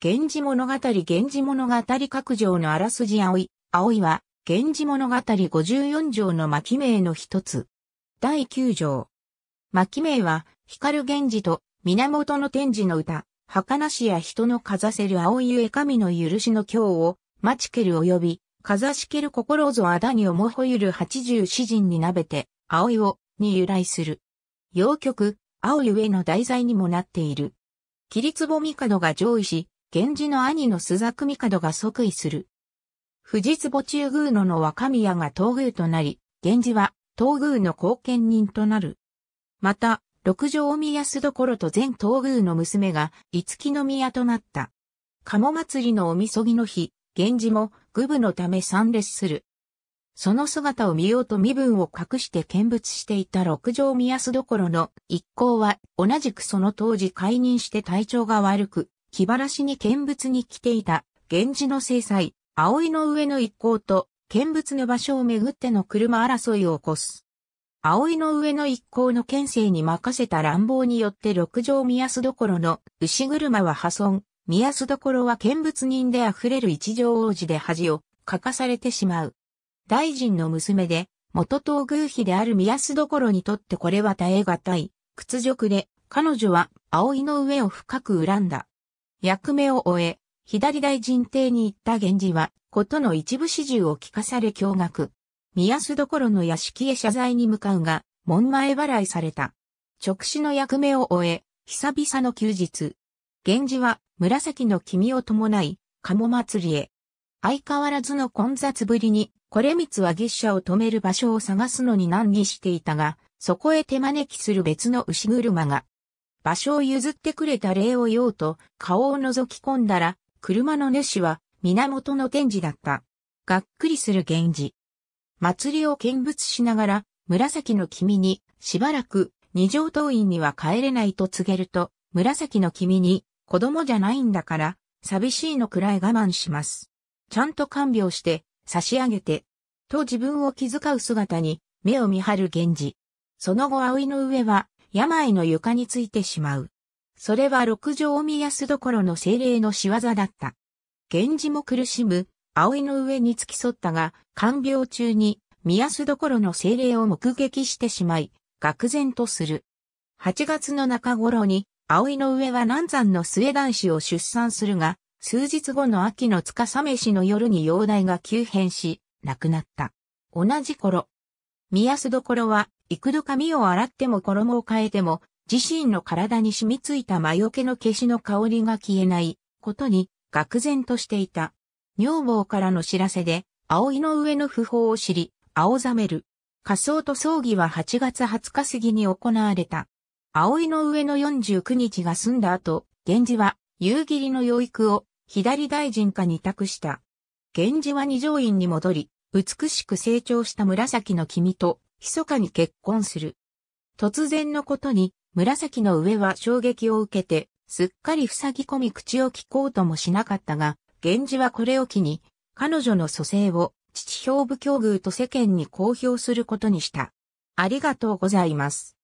源氏物語源氏物語各条のあらすじ葵、葵は、源氏物語54条の巻名の一つ。第9条。巻名は、光源氏と、源の天智の歌、儚しや人のかざせる葵ゆえ神の許しの今日を、待ちける及び、かざしける心ぞあだに思ほゆる八十詩人になべて、葵を、に由来する。洋曲、青ゆえの題材にもなっている。キ壺帝が上位し、源氏の兄の須作帝が即位する。富士坪中宮野の若宮が東宮となり、源氏は東宮の後見人となる。また、六条宮須所と全東宮の娘が五木宮となった。鴨祭りのおみそぎの日、源氏も愚部のため参列する。その姿を見ようと身分を隠して見物していた六条宮須所の一行は同じくその当時解任して体調が悪く、気晴らしに見物に来ていた、源氏の制裁、葵の上の一行と、見物の場所をめぐっての車争いを起こす。葵の上の一行の県政に任せた乱暴によって六条宮須所の牛車は破損、宮須所は見物人で溢れる一条王子で恥をかかされてしまう。大臣の娘で、元東宮妃である宮須所にとってこれは耐え難い、屈辱で、彼女は葵の上を深く恨んだ。役目を終え、左大臣邸に行った源氏は、ことの一部始終を聞かされ驚愕。宮須ろの屋敷へ謝罪に向かうが、門前払いされた。直視の役目を終え、久々の休日。源氏は、紫の君を伴い、鴨祭りへ。相変わらずの混雑ぶりに、これ光は牛車を止める場所を探すのに難儀していたが、そこへ手招きする別の牛車が、場所を譲ってくれた礼を言おうと、顔を覗き込んだら、車の主は、源の天示だった。がっくりする源氏。祭りを見物しながら、紫の君に、しばらく、二条党員には帰れないと告げると、紫の君に、子供じゃないんだから、寂しいのくらい我慢します。ちゃんと看病して、差し上げて、と自分を気遣う姿に、目を見張る源氏。その後葵の上は、病の床についてしまう。それは六条宮安どころの精霊の仕業だった。源氏も苦しむ、葵の上に付き添ったが、看病中に、宮安どころの精霊を目撃してしまい、愕然とする。8月の中頃に、葵の上は南山の末男子を出産するが、数日後の秋のさめしの夜に容体が急変し、亡くなった。同じ頃、宮安どころは幾度髪を洗っても衣を変えても、自身の体に染みついた魔除けの消しの香りが消えないことに、愕然としていた。女房からの知らせで、葵の上の訃報を知り、青ざめる。仮装と葬儀は8月20日過ぎに行われた。葵の上の49日が済んだ後、源氏は、夕霧の養育を、左大臣下に託した。源氏は二条院に戻り、美しく成長した紫の君と、密かに結婚する。突然のことに、紫の上は衝撃を受けて、すっかり塞ぎ込み口を聞こうともしなかったが、源氏はこれを機に、彼女の蘇生を、父兵部境遇と世間に公表することにした。ありがとうございます。